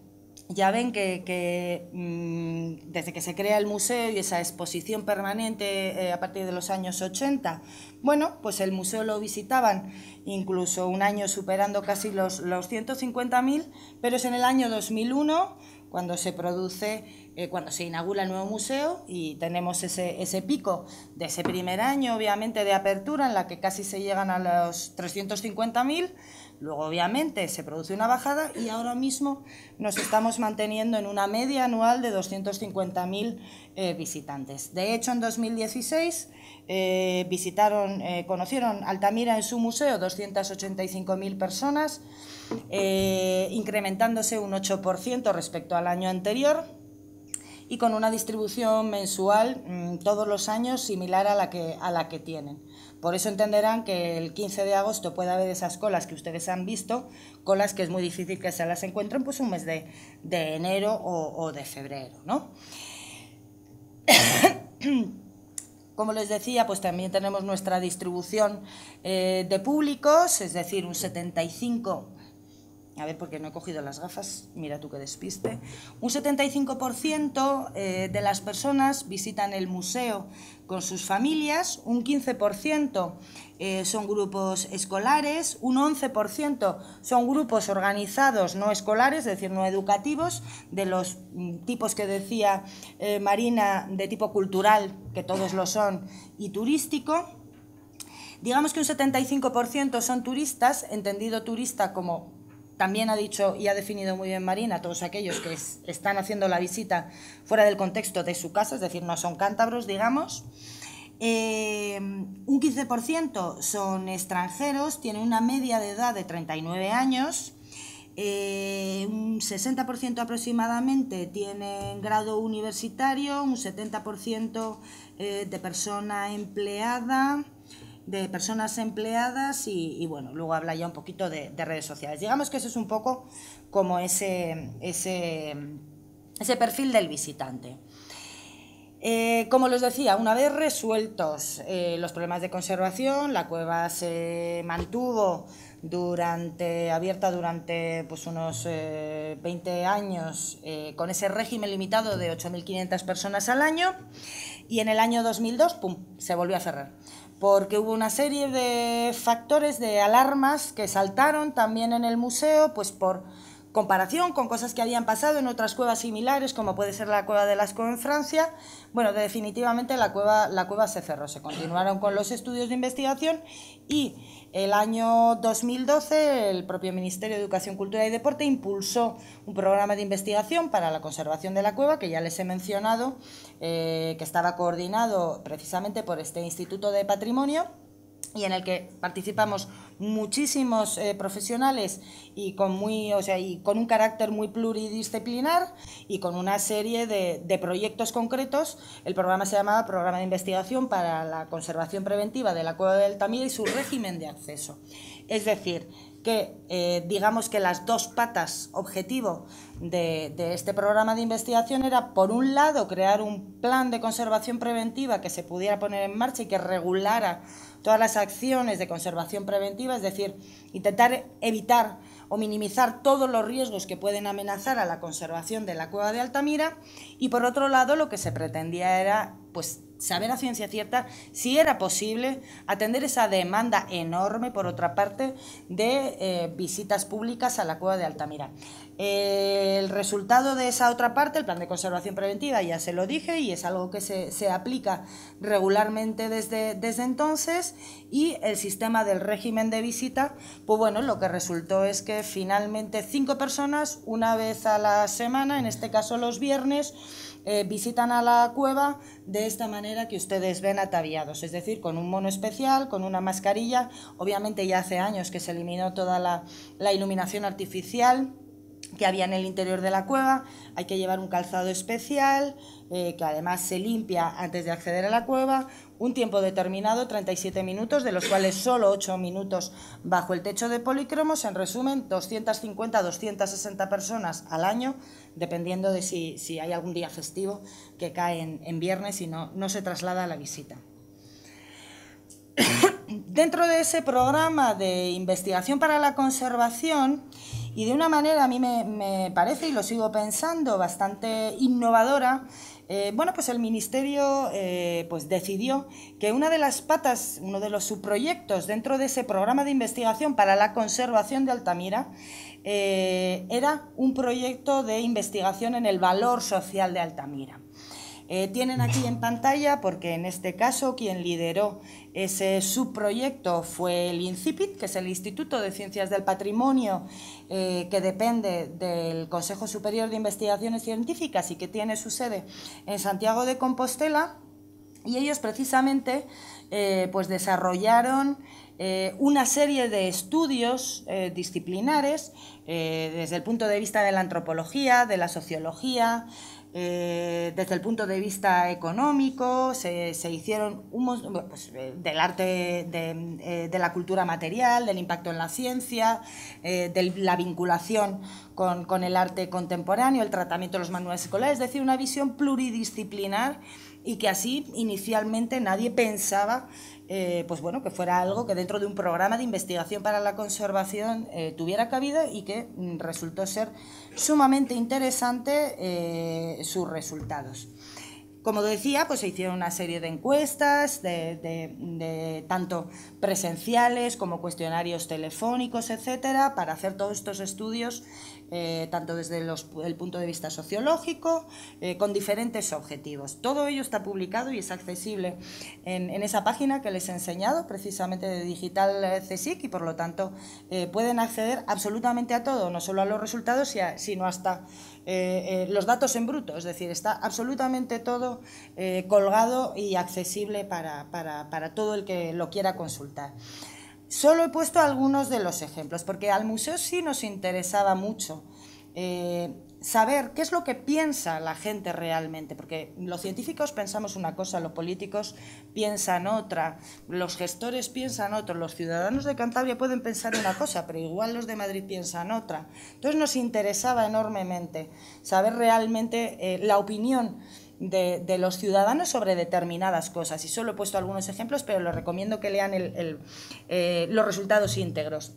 ya ven que, mm, desde que se crea el museo y esa exposición permanente eh, a partir de los años 80, bueno, pues el museo lo visitaban incluso un año superando casi los, 150.000, pero es en el año 2001 cuando se produce, eh, cuando se inaugura el nuevo museo y tenemos ese, ese, pico de ese primer año, obviamente, de apertura en la que casi se llegan a los 350.000 Luego, obviamente, se produce una bajada y ahora mismo nos estamos manteniendo en una media anual de 250.000 eh, visitantes. De hecho, en 2016 eh, visitaron, eh, conocieron Altamira en su museo 285.000 personas, incrementándose un 8% respecto al año anterior y con una distribución mensual mm, todos los años similar a la, que, a la que tienen. Por eso entenderán que el 15 de agosto puede haber esas colas que ustedes han visto, colas que es muy difícil que se las encuentren pues un mes de, enero o, de febrero, Como les decía, pues también tenemos nuestra distribución eh, de públicos, es decir, un 75 a ver porque no he cogido las gafas, mira tú que despiste, un 75% eh, de las personas visitan el museo con sus familias, un 15% eh, son grupos escolares, un 11% son grupos organizados no escolares, es decir, no educativos, de los mm, tipos que decía eh, Marina, de tipo cultural, que todos lo son, y turístico. Digamos que un 75% son turistas, entendido turista como también ha dicho y ha definido muy bien Marina a todos aquellos que están haciendo la visita fuera del contexto de su casa, es decir, no son cántabros, digamos. Eh, un 15% son extranjeros, tienen una media de edad de 39 años. Eh, un 60% aproximadamente tienen grado universitario, un 70% eh, de persona empleada, de personas empleadas y, bueno, luego habla ya un poquito de, redes sociales. Digamos que eso es un poco como ese, ese, ese perfil del visitante. Eh, como les decía, una vez resueltos eh, los problemas de conservación, la cueva se mantuvo durante, abierta durante pues, unos 20 eh, años con ese régimen limitado de 8.500 personas al año y en el año 2002 pum, se volvió a cerrar porque hubo una serie de factores de alarmas que saltaron también en el museo, pues por comparación con cosas que habían pasado en otras cuevas similares, como puede ser la cueva de Lascaux en Francia, bueno, definitivamente la cueva, la cueva se cerró, se continuaron con los estudios de investigación y el año 2012 el propio Ministerio de Educación, Cultura y Deporte impulsó un programa de investigación para la conservación de la cueva, que ya les he mencionado, eh, que estaba coordinado precisamente por este Instituto de Patrimonio y en el que participamos muchísimos eh, profesionales y con, muy, o sea, y con un carácter muy pluridisciplinar y con una serie de, proyectos concretos. El programa se llamaba Programa de Investigación para la Conservación Preventiva de la Cueva del Tamil y su régimen de acceso. Es decir, que eh, digamos que las dos patas objetivo de, este programa de investigación era, por un lado, crear un plan de conservación preventiva que se pudiera poner en marcha y que regulara todas las acciones de conservación preventiva, es decir, intentar evitar o minimizar todos los riesgos que pueden amenazar a la conservación de la cueva de Altamira y por otro lado lo que se pretendía era pues saber a ciencia cierta si era posible atender esa demanda enorme, por otra parte, de eh, visitas públicas a la cueva de Altamira. Eh, el resultado de esa otra parte, el plan de conservación preventiva, ya se lo dije, y es algo que se, aplica regularmente desde, desde entonces, y el sistema del régimen de visita, pues bueno, lo que resultó es que finalmente cinco personas, una vez a la semana, en este caso los viernes, eh, visitan a la cueva de esta manera que ustedes ven ataviados, es decir, con un mono especial, con una mascarilla. Obviamente ya hace años que se eliminó toda la iluminación artificial que había en el interior de la cueva. Hay que llevar un calzado especial, eh, que además se limpia antes de acceder a la cueva. Un tiempo determinado, 37 minutos, de los cuales solo 8 minutos bajo el techo de policromos. En resumen, 250-260 personas al año, dependiendo de si, hay algún día festivo que cae en, viernes y no, no se traslada a la visita. Dentro de ese programa de investigación para la conservación, y de una manera a mí me, parece, y lo sigo pensando, bastante innovadora, eh, bueno, pues el Ministerio eh, pues decidió que una de las patas, uno de los subproyectos dentro de ese programa de investigación para la conservación de Altamira, eh, era un proyecto de investigación en el valor social de Altamira. tienen aquí en pantalla, porque en este caso quien lideró ese subproyecto fue el INCIPIT, que es el Instituto de Ciencias del Patrimonio, eh, que depende del Consejo Superior de Investigaciones Científicas y que tiene su sede en Santiago de Compostela. Y ellos precisamente eh, pues desarrollaron eh, una serie de estudios disciplinares desde el punto de vista de la antropología, de la sociología, eh, desde el punto de vista económico, se, hicieron pues, eh, del arte, eh, de, la cultura material, del impacto en la ciencia, de la vinculación con, con, el arte contemporáneo, el tratamiento de los manuales escolares, es decir, una visión pluridisciplinar y que así inicialmente nadie pensaba eh, pues bueno, que fuera algo que dentro de un programa de investigación para la conservación eh, tuviera cabida y que mm, resultó ser sumamente interesante eh, sus resultados. Como decía, pues se hicieron una serie de encuestas, de, tanto presenciales como cuestionarios telefónicos, etcétera, para hacer todos estos estudios, eh, tanto desde el punto de vista sociológico, eh, con diferentes objetivos. Todo ello está publicado y es accesible en, esa página que les he enseñado, precisamente de Digital CSIC, y por lo tanto eh, pueden acceder absolutamente a todo, no solo a los resultados, sino hasta eh, eh, los datos en bruto, es decir, está absolutamente todo eh, colgado y accesible para, todo el que lo quiera consultar. Solo he puesto algunos de los ejemplos, porque al museo sí nos interesaba mucho saber qué es lo que piensa la gente realmente, porque los científicos pensamos una cosa, los políticos piensan otra, los gestores piensan otra, los ciudadanos de Cantabria pueden pensar una cosa, pero igual los de Madrid piensan otra. Entonces nos interesaba enormemente saber realmente eh, la opinión. De, los ciudadanos sobre determinadas cosas. Y solo he puesto algunos ejemplos, pero les recomiendo que lean el, eh, los resultados íntegros.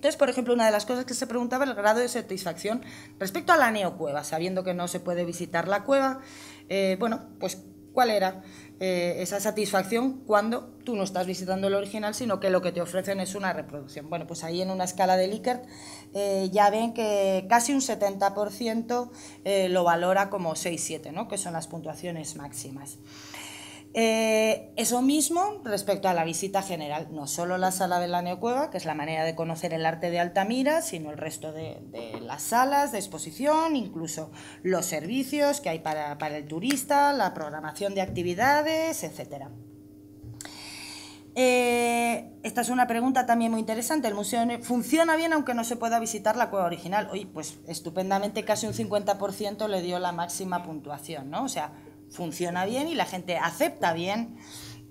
Entonces, por ejemplo, una de las cosas que se preguntaba el grado de satisfacción respecto a la neocueva, sabiendo que no se puede visitar la cueva. Eh, bueno, pues cuál era eh, esa satisfacción cuando tú no estás visitando el original, sino que lo que te ofrecen es una reproducción. Bueno, pues ahí en una escala de Likert eh, ya ven que casi un 70% lo valora como 6-7, que son las puntuaciones máximas. Eh, eso mismo respecto a la visita general, no solo la sala de la Neocueva, que es la manera de conocer el arte de Altamira, sino el resto de, las salas de exposición, incluso los servicios que hay para, el turista, la programación de actividades, etc. Eh, esta es una pregunta también muy interesante. El museo funciona bien aunque no se pueda visitar la cueva original. hoy pues estupendamente casi un 50% le dio la máxima puntuación, ¿no? O sea, funciona bien y la gente acepta bien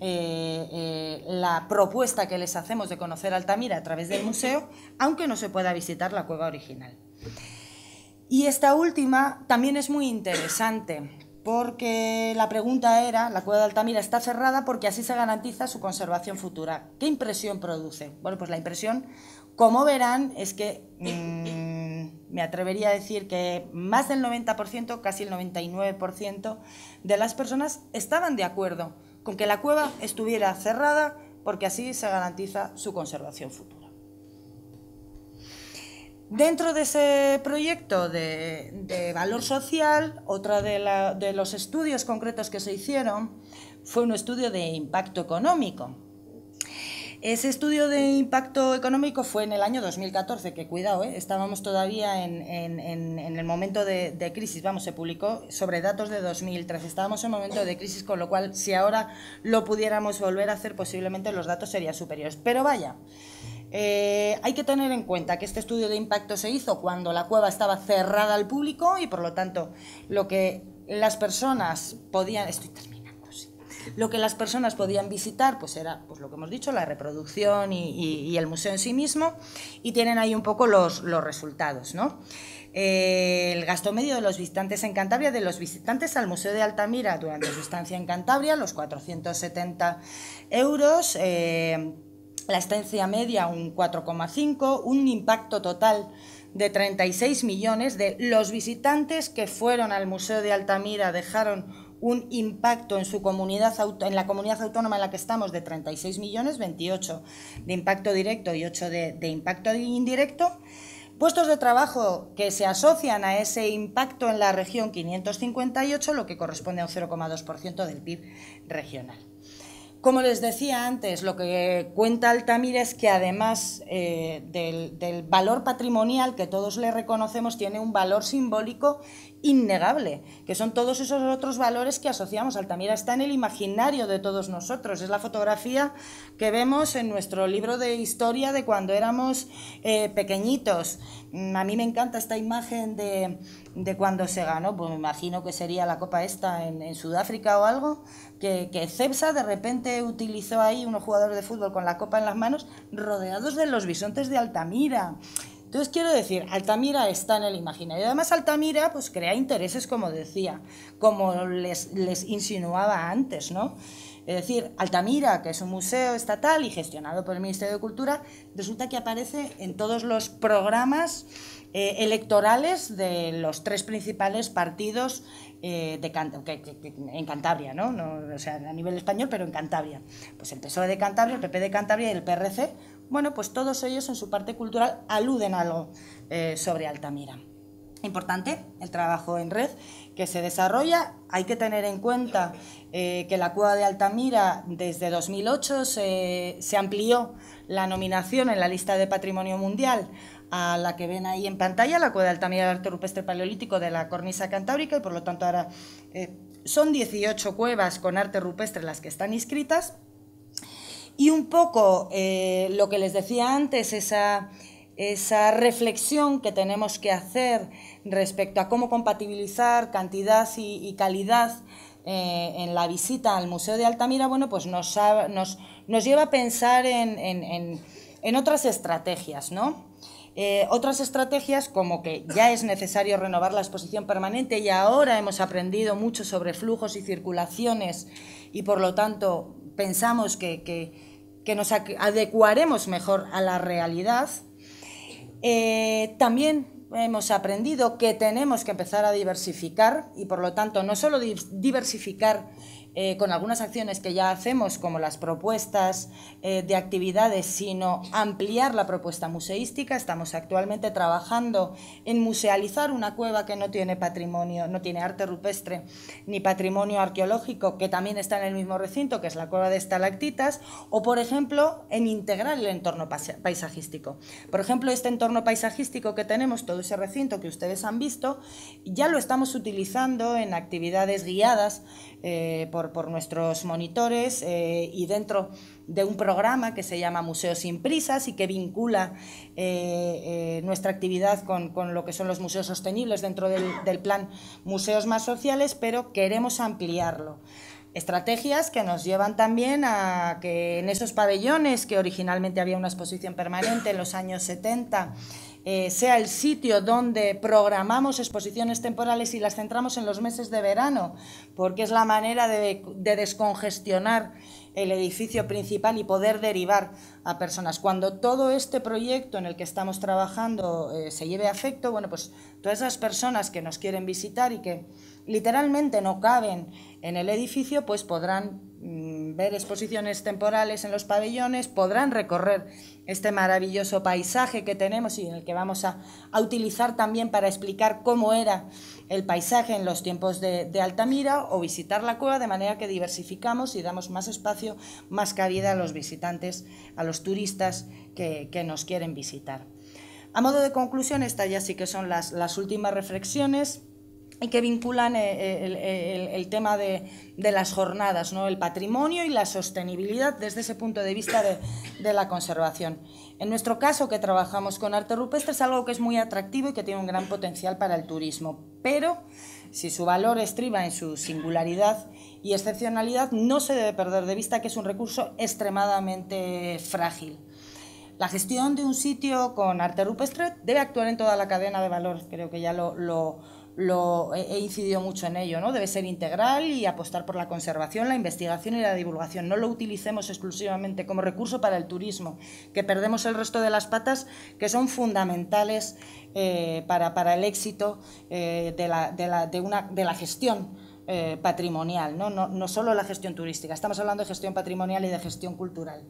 eh, eh, la propuesta que les hacemos de conocer Altamira a través del museo, aunque no se pueda visitar la cueva original. Y esta última también es muy interesante, porque la pregunta era, la cueva de Altamira está cerrada porque así se garantiza su conservación futura. ¿Qué impresión produce? Bueno, pues la impresión, como verán, es que mm, me atrevería a decir que más del 90%, casi el 99% de las personas estaban de acuerdo con que la cueva estuviera cerrada porque así se garantiza su conservación futura. Dentro de ese proyecto de, valor social, otro de los estudios concretos que se hicieron fue un estudio de impacto económico ese estudio de impacto económico fue en el año 2014, que cuidado, ¿eh? estábamos todavía en, el momento de, crisis, vamos, se publicó sobre datos de 2003, estábamos en momento de crisis, con lo cual si ahora lo pudiéramos volver a hacer, posiblemente los datos serían superiores. Pero vaya, eh, hay que tener en cuenta que este estudio de impacto se hizo cuando la cueva estaba cerrada al público y por lo tanto lo que las personas podían... Estoy lo que las personas podían visitar, pues era, pues lo que hemos dicho, la reproducción y, el museo en sí mismo, y tienen ahí un poco los, resultados, ¿no? Eh, el gasto medio de los visitantes en Cantabria, de los visitantes al Museo de Altamira durante su estancia en Cantabria, los 470 euros, eh, la estancia media un 4,5, un impacto total de 36 millones de los visitantes que fueron al Museo de Altamira dejaron un impacto en, su comunidad, en la comunidad autónoma en la que estamos de 36 millones, 28 de impacto directo y 8 de, de impacto indirecto. Puestos de trabajo que se asocian a ese impacto en la región 558, lo que corresponde a un 0,2% del PIB regional. Como les decía antes, lo que cuenta Altamira es que además eh, del, valor patrimonial que todos le reconocemos, tiene un valor simbólico innegable, que son todos esos otros valores que asociamos. Altamira está en el imaginario de todos nosotros. Es la fotografía que vemos en nuestro libro de historia de cuando éramos eh, pequeñitos. Mm, a mí me encanta esta imagen de, cuando se ganó, pues me imagino que sería la copa esta en Sudáfrica o algo, que, Cepsa de repente utilizó ahí unos jugadores de fútbol con la copa en las manos rodeados de los bisontes de Altamira. Entonces quiero decir, Altamira está en el imaginario. Además Altamira pues crea intereses, como decía, como les, les insinuaba antes, ¿no? Es decir, Altamira, que es un museo estatal y gestionado por el Ministerio de Cultura, resulta que aparece en todos los programas eh, electorales de los tres principales partidos eh, de en Cantabria, ¿no? sea, a nivel español, pero en Cantabria. Pues el PSOE de Cantabria, el PP de Cantabria y el PRC, bueno, pues todos ellos en su parte cultural aluden algo eh, sobre Altamira importante el trabajo en red que se desarrolla. Hay que tener en cuenta eh, que la Cueva de Altamira desde 2008 se, amplió la nominación en la lista de Patrimonio Mundial a la que ven ahí en pantalla, la Cueva de Altamira de Arte Rupestre Paleolítico de la Cornisa Cantábrica y por lo tanto ahora eh, son 18 cuevas con arte rupestre las que están inscritas. Y un poco eh, lo que les decía antes, esa esa reflexión que tenemos que hacer respecto a cómo compatibilizar cantidad y, calidad eh, en la visita al Museo de Altamira, bueno, pues nos, lleva a pensar en, otras estrategias, ¿no? Eh, otras estrategias como que ya es necesario renovar la exposición permanente y ahora hemos aprendido mucho sobre flujos y circulaciones y por lo tanto pensamos que nos adecuaremos mejor a la realidad. Eh, también hemos aprendido que tenemos que empezar a diversificar y por lo tanto no solo diversificar eh, con algunas acciones que ya hacemos, como las propuestas eh, de actividades, sino ampliar la propuesta museística. Estamos actualmente trabajando en musealizar una cueva que no tiene patrimonio, no tiene arte rupestre ni patrimonio arqueológico, que también está en el mismo recinto, que es la cueva de estalactitas, o por ejemplo, en integrar el entorno paisajístico. Por ejemplo, este entorno paisajístico que tenemos, todo ese recinto que ustedes han visto, ya lo estamos utilizando en actividades guiadas eh, por por, nuestros monitores eh, y dentro de un programa que se llama Museos sin Prisas y que vincula eh, eh, nuestra actividad con, lo que son los museos sostenibles dentro del plan Museos más Sociales, pero queremos ampliarlo estrategias que nos llevan también a que en esos pabellones que originalmente había una exposición permanente en los años 70 eh, sea el sitio donde programamos exposiciones temporales y las centramos en los meses de verano, porque es la manera de, de descongestionar el edificio principal y poder derivar a personas. Cuando todo este proyecto en el que estamos trabajando eh, se lleve a efecto, bueno, pues todas esas personas que nos quieren visitar y que literalmente no caben en el edificio, pues podrán mm, ver exposiciones temporales en los pabellones, podrán recorrer este maravilloso paisaje que tenemos y en el que vamos a, a utilizar también para explicar cómo era el paisaje en los tiempos de, Altamira o visitar la cueva, de manera que diversificamos y damos más espacio, más cabida a los visitantes, a los turistas que, nos quieren visitar. A modo de conclusión, estas ya sí que son las, últimas reflexiones y que vinculan eh, eh, el, tema de, las jornadas, ¿no? el patrimonio y la sostenibilidad desde ese punto de vista de la conservación. En nuestro caso, que trabajamos con arte rupestre, es algo que es muy atractivo y que tiene un gran potencial para el turismo, pero si su valor estriba en su singularidad y excepcionalidad, no se debe perder de vista que es un recurso extremadamente frágil. La gestión de un sitio con arte rupestre debe actuar en toda la cadena de valor, creo que ya lo, lo lo, he incidido mucho en ello, ¿no? Debe ser integral y apostar por la conservación, la investigación y la divulgación. No lo utilicemos exclusivamente como recurso para el turismo, que perdemos el resto de las patas que son fundamentales eh, para, el éxito eh, de, la, una, de la gestión eh, patrimonial, ¿no? ¿no? No, solo la gestión turística, estamos hablando de gestión patrimonial y de gestión cultural.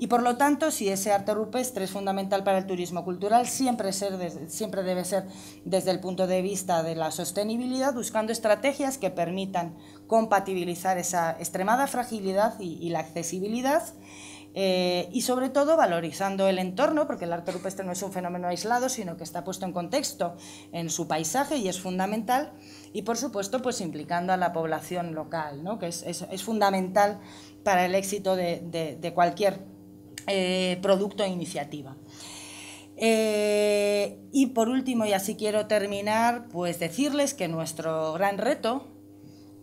Y por lo tanto, si ese arte rupestre es fundamental para el turismo cultural, siempre, debe ser desde el punto de vista de la sostenibilidad, buscando estrategias que permitan compatibilizar esa extremada fragilidad y, la accesibilidad. Eh, y sobre todo valorizando el entorno, porque el arte rupestre no es un fenómeno aislado, sino que está puesto en contexto en su paisaje y es fundamental, y por supuesto pues implicando a la población local, que es, fundamental para el éxito de, de, de cualquier eh, producto e iniciativa. Eh, y por último, y así quiero terminar, pues decirles que nuestro gran reto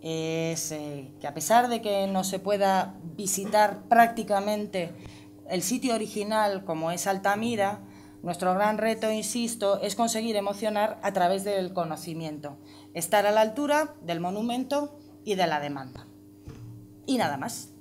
es eh, que a pesar de que no se pueda visitar prácticamente el sitio original como es Altamira, nuestro gran reto, insisto, es conseguir emocionar a través del conocimiento, estar a la altura del monumento y de la demanda. Y nada más.